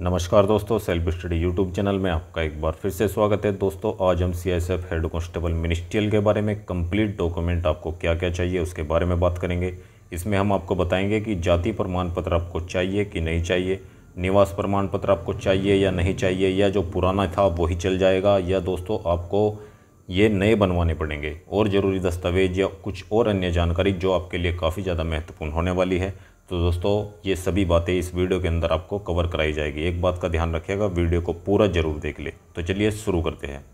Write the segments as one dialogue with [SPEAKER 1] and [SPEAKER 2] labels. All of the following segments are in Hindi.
[SPEAKER 1] नमस्कार दोस्तों सेल्फ स्टडी यूट्यूब चैनल में आपका एक बार फिर से स्वागत है दोस्तों आज हम C S F head constable ministerial के बारे में कंप्लीट डॉक्यूमेंट आपको क्या क्या चाहिए उसके बारे में बात करेंगे इसमें हम आपको बताएंगे कि जाति प्रमाण पत्र आपको चाहिए कि नहीं चाहिए निवास प्रमाण पत्र आपको चाहिए या नहीं चाहिए या जो पुराना था वही चल जाएगा या दोस्तों आपको ये नए बनवाने पड़ेंगे और ज़रूरी दस्तावेज या कुछ और अन्य जानकारी जो आपके लिए काफ़ी ज़्यादा महत्वपूर्ण होने वाली है तो दोस्तों ये सभी बातें इस वीडियो के अंदर आपको कवर कराई जाएगी एक बात का ध्यान रखिएगा वीडियो को पूरा जरूर देख ले तो चलिए शुरू करते हैं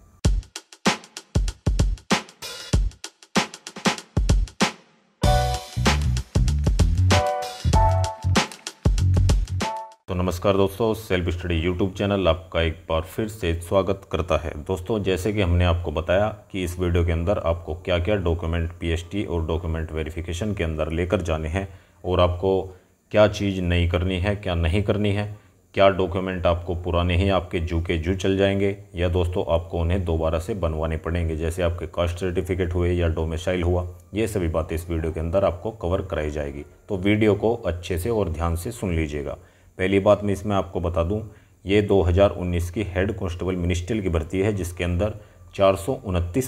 [SPEAKER 1] तो नमस्कार दोस्तों सेल्फ स्टडी यूट्यूब चैनल आपका एक बार फिर से स्वागत करता है दोस्तों जैसे कि हमने आपको बताया कि इस वीडियो के अंदर आपको क्या क्या डॉक्यूमेंट पीएचटी और डॉक्यूमेंट वेरिफिकेशन के अंदर लेकर जाने हैं और आपको क्या चीज़ नहीं करनी है क्या नहीं करनी है क्या डॉक्यूमेंट आपको पुराने ही आपके जू के जू चल जाएंगे या दोस्तों आपको उन्हें दोबारा से बनवाने पड़ेंगे जैसे आपके कास्ट सर्टिफिकेट हुए या डोमेसाइल हुआ ये सभी बातें इस वीडियो के अंदर आपको कवर कराई जाएगी तो वीडियो को अच्छे से और ध्यान से सुन लीजिएगा पहली बात मैं इसमें आपको बता दूँ ये दो की हेड कॉन्स्टेबल मिनिस्टर की भर्ती है जिसके अंदर चार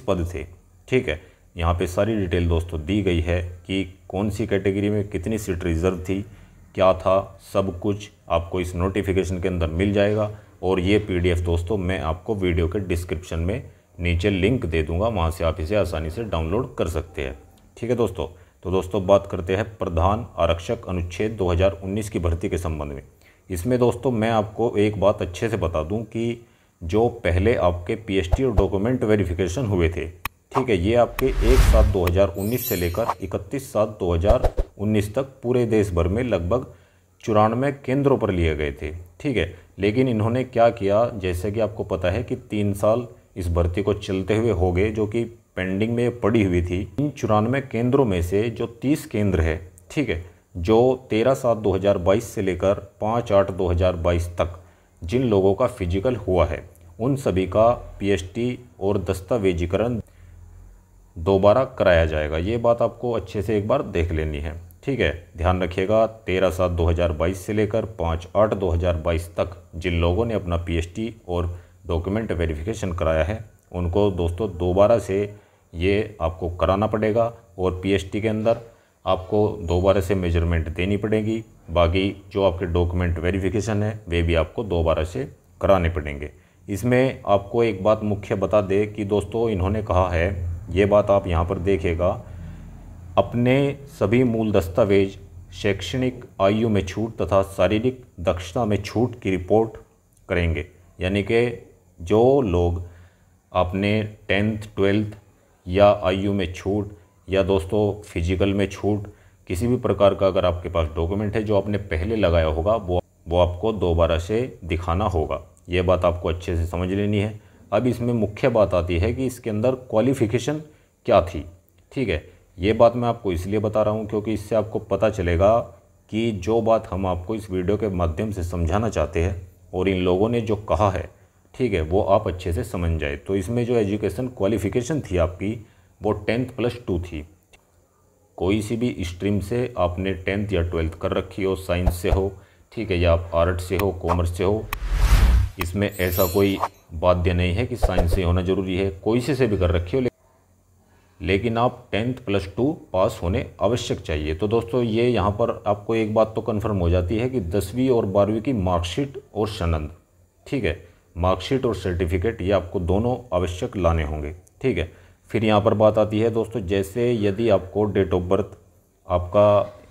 [SPEAKER 1] पद थे ठीक है यहाँ पे सारी डिटेल दोस्तों दी गई है कि कौन सी कैटेगरी में कितनी सीट रिज़र्व थी क्या था सब कुछ आपको इस नोटिफिकेशन के अंदर मिल जाएगा और ये पीडीएफ दोस्तों मैं आपको वीडियो के डिस्क्रिप्शन में नीचे लिंक दे दूंगा वहाँ से आप इसे आसानी से डाउनलोड कर सकते हैं ठीक है दोस्तों तो दोस्तों बात करते हैं प्रधान आरक्षक अनुच्छेद दो की भर्ती के संबंध में इसमें दोस्तों मैं आपको एक बात अच्छे से बता दूँ कि जो पहले आपके पीएसटी और डॉक्यूमेंट वेरिफिकेशन हुए थे ठीक है ये आपके एक सात 2019 से लेकर 31 सात 2019 तक पूरे देश भर में लगभग चौरानवे केंद्रों पर लिए गए थे ठीक है लेकिन इन्होंने क्या किया जैसे कि आपको पता है कि तीन साल इस भर्ती को चलते हुए हो गए जो कि पेंडिंग में पड़ी हुई थी इन चौरानवे केंद्रों में से जो तीस केंद्र है ठीक है जो तेरह सात 2022 से लेकर पाँच आठ 2022 तक जिन लोगों का फिजिकल हुआ है उन सभी का पीएचटी और दस्तावेजीकरण दोबारा कराया जाएगा ये बात आपको अच्छे से एक बार देख लेनी है ठीक है ध्यान रखिएगा तेरह सात 2022 से लेकर पाँच आठ 2022 तक जिन लोगों ने अपना पीएचटी और डॉक्यूमेंट वेरिफिकेशन कराया है उनको दोस्तों दोबारा से ये आपको कराना पड़ेगा और पीएचटी के अंदर आपको दोबारा से मेजरमेंट देनी पड़ेगी बाकी जो आपके डॉक्यूमेंट वेरिफिकेशन है वे भी आपको दोबारा से कराने पड़ेंगे इसमें आपको एक बात मुख्य बता दें कि दोस्तों इन्होंने कहा है ये बात आप यहाँ पर देखेगा अपने सभी मूल दस्तावेज शैक्षणिक आयु में छूट तथा शारीरिक दक्षता में छूट की रिपोर्ट करेंगे यानी कि जो लोग आपने टेंथ ट्वेल्थ या आयु में छूट या दोस्तों फिजिकल में छूट किसी भी प्रकार का अगर आपके पास डॉक्यूमेंट है जो आपने पहले लगाया होगा वो वो आपको दोबारा से दिखाना होगा ये बात आपको अच्छे से समझ लेनी है अब इसमें मुख्य बात आती है कि इसके अंदर क्वालिफिकेशन क्या थी ठीक है ये बात मैं आपको इसलिए बता रहा हूँ क्योंकि इससे आपको पता चलेगा कि जो बात हम आपको इस वीडियो के माध्यम से समझाना चाहते हैं और इन लोगों ने जो कहा है ठीक है वो आप अच्छे से समझ जाए तो इसमें जो एजुकेशन क्वालिफ़िकेशन थी आपकी वो टेंथ प्लस टू थी कोई सी भी स्ट्रीम से आपने टेंथ या ट्वेल्थ कर रखी हो साइंस से हो ठीक है या आप आर्ट से हो कॉमर्स से हो इसमें ऐसा कोई बाध्य नहीं है कि साइंस से होना जरूरी है कोई से, से भी कर रखी हो लेकिन आप टेंथ प्लस टू पास होने आवश्यक चाहिए तो दोस्तों ये यहाँ पर आपको एक बात तो कन्फर्म हो जाती है कि दसवीं और बारहवीं की मार्कशीट और सनंद ठीक है मार्कशीट और सर्टिफिकेट ये आपको दोनों आवश्यक लाने होंगे ठीक है फिर यहाँ पर बात आती है दोस्तों जैसे यदि आपको डेट ऑफ बर्थ आपका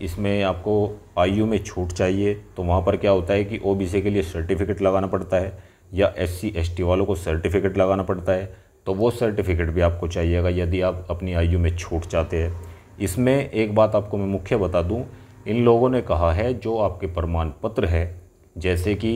[SPEAKER 1] इसमें आपको आयु में छूट चाहिए तो वहाँ पर क्या होता है कि ओबीसी के लिए सर्टिफिकेट लगाना पड़ता है या एस सी वालों को सर्टिफिकेट लगाना पड़ता है तो वो सर्टिफिकेट भी आपको चाहिएगा यदि आप अपनी आयु में छूट चाहते हैं इसमें एक बात आपको मैं मुख्य बता दूं इन लोगों ने कहा है जो आपके प्रमाण पत्र है जैसे कि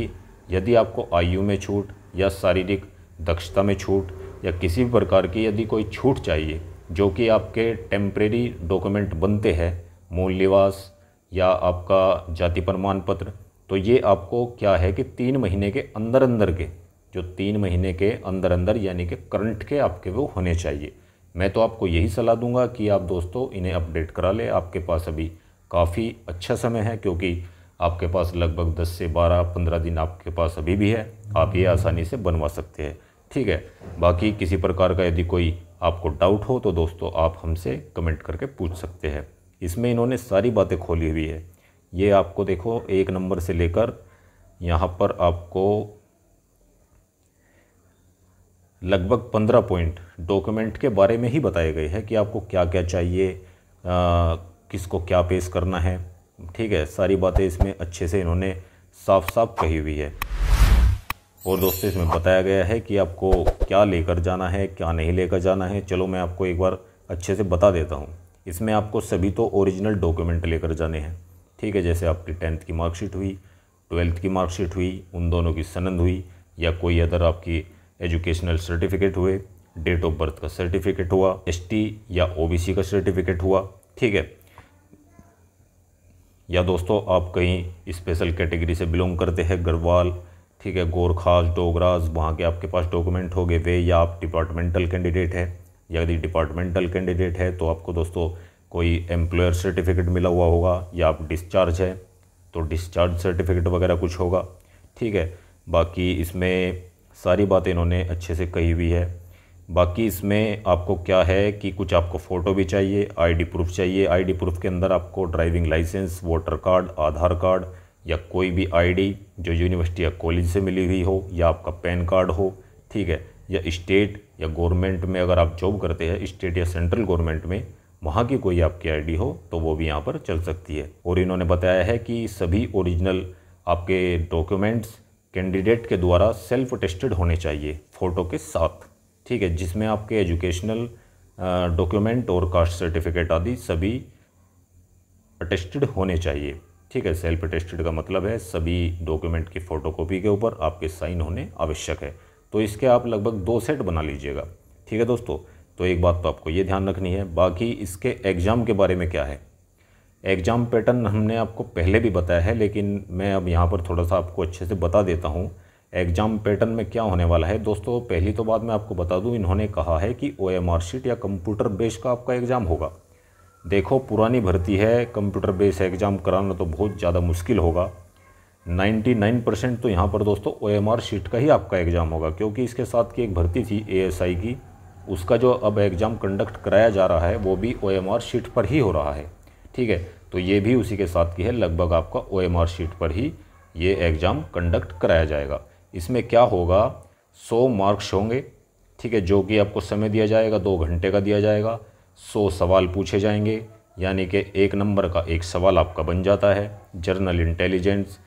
[SPEAKER 1] यदि आपको आयु में छूट या शारीरिक दक्षता में छूट या किसी भी प्रकार की यदि कोई छूट चाहिए जो कि आपके टेम्प्रेरी डॉक्यूमेंट बनते हैं मूल निवास या आपका जाति प्रमाण पत्र तो ये आपको क्या है कि तीन महीने के अंदर अंदर के जो तीन महीने के अंदर अंदर यानी कि करंट के आपके वो होने चाहिए मैं तो आपको यही सलाह दूंगा कि आप दोस्तों इन्हें अपडेट करा लें आपके पास अभी काफ़ी अच्छा समय है क्योंकि आपके पास लगभग 10 से 12 15 दिन आपके पास अभी भी है आप ये आसानी से बनवा सकते हैं ठीक है बाकी किसी प्रकार का यदि कोई आपको डाउट हो तो दोस्तों आप हमसे कमेंट करके पूछ सकते हैं इसमें इन्होंने सारी बातें खोली हुई है ये आपको देखो एक नंबर से लेकर यहाँ पर आपको लगभग पंद्रह पॉइंट डॉक्यूमेंट के बारे में ही बताए गए हैं कि आपको क्या क्या चाहिए किसको क्या पेश करना है ठीक है सारी बातें इसमें अच्छे से इन्होंने साफ साफ कही हुई है और दोस्तों इसमें बताया गया है कि आपको क्या लेकर जाना है क्या नहीं लेकर जाना है चलो मैं आपको एक बार अच्छे से बता देता हूँ इसमें आपको सभी तो ओरिजिनल डॉक्यूमेंट लेकर जाने हैं ठीक है जैसे आपकी टेंथ की मार्कशीट हुई ट्वेल्थ की मार्कशीट हुई उन दोनों की सनंद हुई या कोई अदर आपकी एजुकेशनल सर्टिफिकेट हुए डेट ऑफ बर्थ का सर्टिफिकेट हुआ एसटी या ओबीसी का सर्टिफिकेट हुआ ठीक है या दोस्तों आप कहीं स्पेशल कैटेगरी से बिलोंग करते हैं गढ़वाल ठीक है गोरखास डोगराज वहाँ के आपके पास डॉक्यूमेंट हो गए वे या आप डिपार्टमेंटल कैंडिडेट हैं या यदि डिपार्टमेंटल कैंडिडेट है तो आपको दोस्तों कोई एम्प्लॉयर सर्टिफिकेट मिला हुआ होगा या आप डिस्चार्ज है तो डिस्चार्ज सर्टिफिकेट वगैरह कुछ होगा ठीक है बाकी इसमें सारी बातें इन्होंने अच्छे से कही हुई है बाकी इसमें आपको क्या है कि कुछ आपको फ़ोटो भी चाहिए आईडी प्रूफ चाहिए आईडी प्रूफ के अंदर आपको driving licence voter card Aadhaar card या कोई भी आईडी जो यूनिवर्सिटी या कॉलेज से मिली हुई हो या आपका पैन कार्ड हो ठीक है या स्टेट या गवर्नमेंट में अगर आप जॉब करते हैं स्टेट या सेंट्रल गवर्नमेंट में वहाँ की कोई आपकी आईडी हो तो वो भी यहाँ पर चल सकती है और इन्होंने बताया है कि सभी ओरिजिनल आपके डॉक्यूमेंट्स कैंडिडेट के द्वारा सेल्फ टेस्टेड होने चाहिए फ़ोटो के साथ ठीक है जिसमें आपके एजुकेशनल डॉक्यूमेंट और कास्ट सर्टिफिकेट आदि सभी अटेस्टेड होने चाहिए ठीक है सेल्फ अटेस्टेड का मतलब है सभी डॉक्यूमेंट की फ़ोटोकॉपी के ऊपर आपके साइन होने आवश्यक है तो इसके आप लगभग दो सेट बना लीजिएगा ठीक है दोस्तों तो एक बात तो आपको ये ध्यान रखनी है बाकी इसके एग्ज़ाम के बारे में क्या है एग्ज़ाम पैटर्न हमने आपको पहले भी बताया है लेकिन मैं अब यहाँ पर थोड़ा सा आपको अच्छे से बता देता हूँ एग्ज़ाम पैटर्न में क्या होने वाला है दोस्तों पहली तो बात मैं आपको बता दूँ इन्होंने कहा है कि ओ शीट या कंप्यूटर बेस का आपका एग्ज़ाम होगा देखो पुरानी भर्ती है कंप्यूटर बेस एग्ज़ाम कराना तो बहुत ज़्यादा मुश्किल होगा 99 परसेंट तो यहाँ पर दोस्तों ओ शीट का ही आपका एग्ज़ाम होगा क्योंकि इसके साथ की एक भर्ती थी ए की उसका जो अब एग्ज़ाम कंडक्ट कराया जा रहा है वो भी ओ एम आर शीट पर ही हो रहा है ठीक है तो ये भी उसी के साथ की है लगभग आपका ओ एम आर शीट पर ही ये एग्ज़ाम कंडक्ट कराया जाएगा इसमें क्या होगा सौ मार्क्स होंगे ठीक है जो कि आपको समय दिया जाएगा दो घंटे का दिया जाएगा सौ सवाल पूछे जाएंगे यानी कि एक नंबर का एक सवाल आपका बन जाता है general intelligence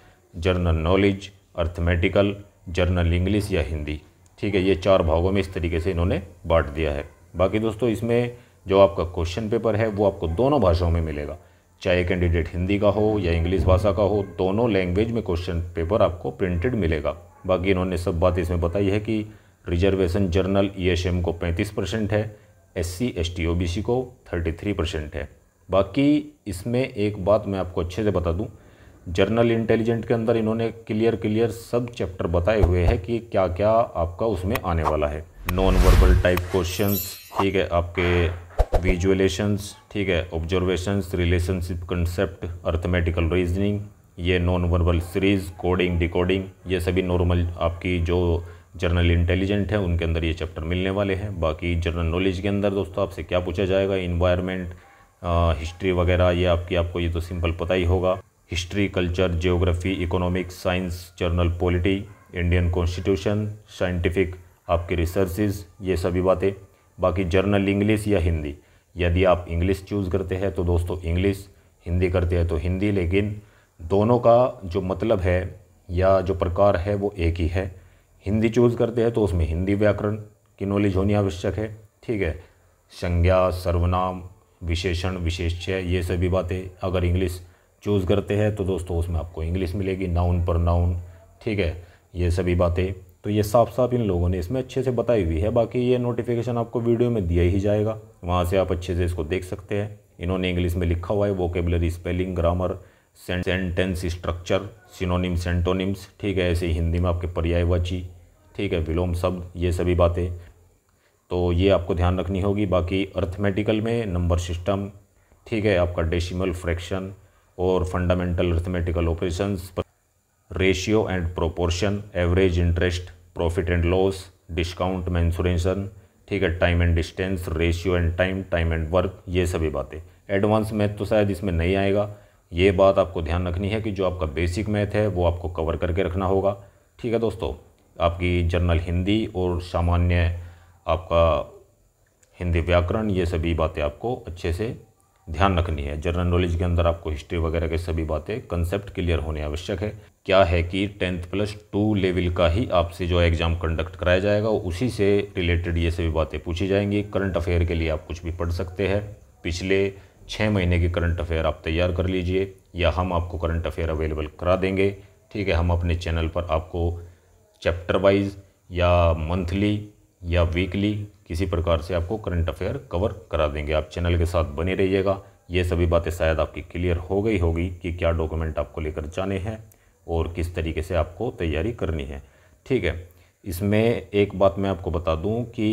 [SPEAKER 1] general knowledge arithmetical general English या हिंदी ठीक है ये चार भागों में इस तरीके से इन्होंने बांट दिया है बाकी दोस्तों इसमें जो आपका क्वेश्चन पेपर है वो आपको दोनों भाषाओं में मिलेगा चाहे कैंडिडेट हिंदी का हो या इंग्लिश भाषा का हो दोनों लैंग्वेज में क्वेश्चन पेपर आपको प्रिंटेड मिलेगा बाकी इन्होंने सब बात इसमें बताई है कि रिजर्वेशन जर्नल ई को पैंतीस परसेंट है S C S T O B C को थर्टी थ्री परसेंट है बाकी इसमें एक बात मैं आपको अच्छे से बता दूं जर्नल इंटेलिजेंट के अंदर इन्होंने क्लियर क्लियर सब चैप्टर बताए हुए हैं कि क्या क्या आपका उसमें आने वाला है नॉन वर्बल टाइप क्वेश्चंस ठीक है आपके विजुअलेशंस ठीक है observations relationship concept arithmetical reasoning ये non verbal series coding decoding ये सभी नॉर्मल आपकी जो जर्नल इंटेलिजेंट है उनके अंदर ये चैप्टर मिलने वाले हैं बाकी जर्नल नॉलेज के अंदर दोस्तों आपसे क्या पूछा जाएगा इन्वायरमेंट हिस्ट्री वगैरह ये आपकी आपको ये तो सिंपल पता ही होगा history culture geography economic science general polity Indian constitution scientific आपके रिसर्सेज ये सभी बातें बाकी जर्नल इंग्लिश या हिंदी यदि आप इंग्लिश चूज़ करते हैं तो दोस्तों इंग्लिश हिंदी करते हैं तो हिंदी लेकिन दोनों का जो मतलब है या जो प्रकार है वो एक ही है हिंदी चूज़ करते हैं तो उसमें हिंदी व्याकरण की नॉलेज होनी आवश्यक है ठीक है संज्ञा सर्वनाम विशेषण विशेष्य ये सभी बातें अगर इंग्लिश चूज़ करते हैं तो दोस्तों उसमें आपको इंग्लिश मिलेगी नाउन पर नाउन ठीक है ये सभी बातें तो ये साफ साफ इन लोगों ने इसमें अच्छे से बताई हुई है बाकी ये नोटिफिकेशन आपको वीडियो में दिया ही जाएगा वहाँ से आप अच्छे से इसको देख सकते हैं इन्होंने इंग्लिश में लिखा हुआ है vocabulary spelling grammar sentence structure synonym antonyms ठीक है ऐसे ही हिंदी में आपके पर्यायवाची ठीक है विलोम शब्द ये सभी बातें तो ये आपको ध्यान रखनी होगी बाकी अर्थमेटिकल में नंबर सिस्टम ठीक है आपका डेसिमल फ्रैक्शन और fundamental arithmetical operations ratio and proportion average interest profit and loss discount mensuration ठीक है time and distance ratio and time time and work ये सभी बातें एडवांस मैथ तो शायद इसमें नहीं आएगा ये बात आपको ध्यान रखनी है कि जो आपका बेसिक मैथ है वो आपको कवर करके रखना होगा ठीक है दोस्तों आपकी जनरल हिंदी और सामान्य आपका हिंदी व्याकरण ये सभी बातें आपको अच्छे से ध्यान रखनी है जनरल नॉलेज के अंदर आपको हिस्ट्री वगैरह के सभी बातें कंसेप्ट क्लियर होने आवश्यक है क्या है कि टेंथ प्लस टू लेवल का ही आपसे जो एग्ज़ाम कंडक्ट कराया जाएगा उसी से रिलेटेड ये सभी बातें पूछी जाएंगी करंट अफेयर के लिए आप कुछ भी पढ़ सकते हैं पिछले छः महीने के करंट अफेयर आप तैयार कर लीजिए या हम आपको करंट अफेयर अवेलेबल करा देंगे ठीक है हम अपने चैनल पर आपको चैप्टर वाइज या मंथली या वीकली किसी प्रकार से आपको करंट अफेयर कवर करा देंगे आप चैनल के साथ बने रहिएगा ये सभी बातें शायद आपकी क्लियर हो गई होगी कि क्या डॉक्यूमेंट आपको लेकर जाने हैं और किस तरीके से आपको तैयारी करनी है ठीक है इसमें एक बात मैं आपको बता दूं कि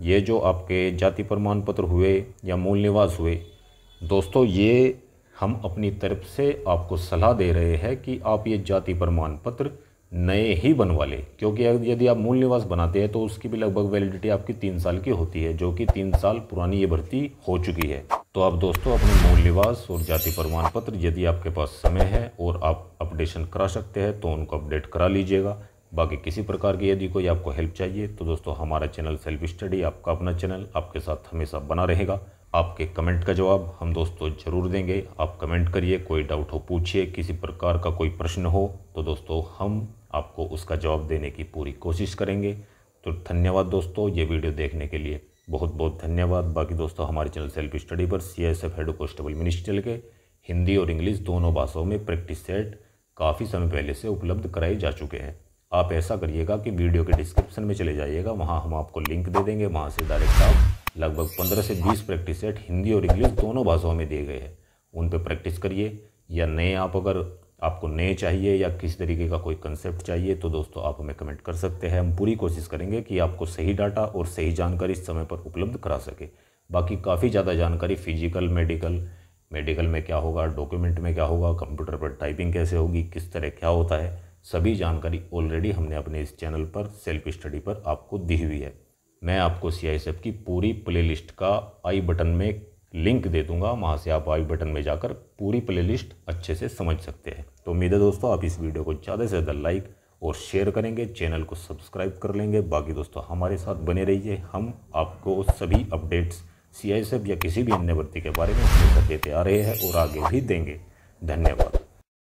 [SPEAKER 1] ये जो आपके जाति प्रमाण पत्र हुए या मूल निवास हुए दोस्तों ये हम अपनी तरफ से आपको सलाह दे रहे हैं कि आप ये जाति प्रमाण पत्र नए ही बनवा लें क्योंकि यदि आप मूल निवास बनाते हैं तो उसकी भी लगभग वैलिडिटी आपकी तीन साल की होती है जो कि तीन साल पुरानी ये भर्ती हो चुकी है तो आप दोस्तों अपने मूल निवास और जाति प्रमाण पत्र यदि आपके पास समय है और आप अपडेशन करा सकते हैं तो उनको अपडेट करा लीजिएगा बाकी किसी प्रकार की यदि कोई आपको हेल्प चाहिए तो दोस्तों हमारा चैनल सेल्फ स्टडी आपका अपना चैनल आपके साथ हमेशा बना रहेगा आपके कमेंट का जवाब हम दोस्तों ज़रूर देंगे आप कमेंट करिए कोई डाउट हो पूछिए किसी प्रकार का कोई प्रश्न हो तो दोस्तों हम आपको उसका जवाब देने की पूरी कोशिश करेंगे तो धन्यवाद दोस्तों ये वीडियो देखने के लिए बहुत बहुत धन्यवाद बाकी दोस्तों हमारे चैनल सेल्फ स्टडी पर C S F head constable ministerial के हिंदी और इंग्लिश दोनों भाषाओं में प्रैक्टिस सेट काफ़ी समय पहले से उपलब्ध कराए जा चुके हैं आप ऐसा करिएगा कि वीडियो के डिस्क्रिप्शन में चले जाइएगा वहाँ हम आपको लिंक दे देंगे वहाँ से डायरेक्ट आप लगभग पंद्रह से बीस प्रैक्टिस सेट हिंदी और इंग्लिश दोनों भाषाओं में दिए गए हैं उन पर प्रैक्टिस करिए या नए आप अगर आपको नए चाहिए या किसी तरीके का कोई कंसेप्ट चाहिए तो दोस्तों आप हमें कमेंट कर सकते हैं हम पूरी कोशिश करेंगे कि आपको सही डाटा और सही जानकारी समय पर उपलब्ध करा सके बाकी काफ़ी ज़्यादा जानकारी फिजिकल मेडिकल मेडिकल में क्या होगा डॉक्यूमेंट में क्या होगा कंप्यूटर पर टाइपिंग कैसे होगी किस तरह क्या होता है सभी जानकारी ऑलरेडी हमने अपने इस चैनल पर सेल्फ स्टडी पर आपको दी हुई है मैं आपको सी की पूरी प्लेलिस्ट का आई बटन में लिंक दे दूंगा वहाँ से आप आई बटन में जाकर पूरी प्लेलिस्ट अच्छे से समझ सकते हैं तो उम्मीद है दोस्तों आप इस वीडियो को ज़्यादा से ज़्यादा लाइक और शेयर करेंगे चैनल को सब्सक्राइब कर लेंगे बाकी दोस्तों हमारे साथ बने रहिए हम आपको सभी अपडेट्स सी या किसी भी अन्य भर्ती के बारे में देते आ रहे हैं और आगे भी देंगे धन्यवाद